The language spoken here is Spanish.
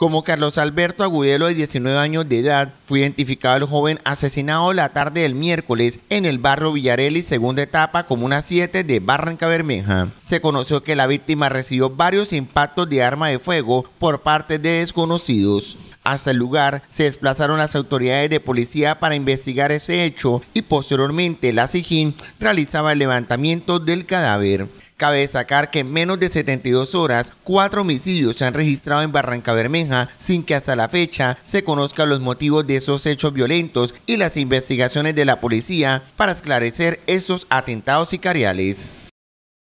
Como Carlos Alberto Agudelo, de 19 años de edad, fue identificado el joven asesinado la tarde del miércoles en el barrio Villarelli, segunda etapa, comuna 7 de Barranca Bermeja. Se conoció que la víctima recibió varios impactos de arma de fuego por parte de desconocidos. Hasta el lugar se desplazaron las autoridades de policía para investigar ese hecho y posteriormente la SIGIN realizaba el levantamiento del cadáver. Cabe destacar que en menos de 72 horas, cuatro homicidios se han registrado en Barranca Bermeja sin que hasta la fecha se conozcan los motivos de esos hechos violentos y las investigaciones de la policía para esclarecer esos atentados sicariales.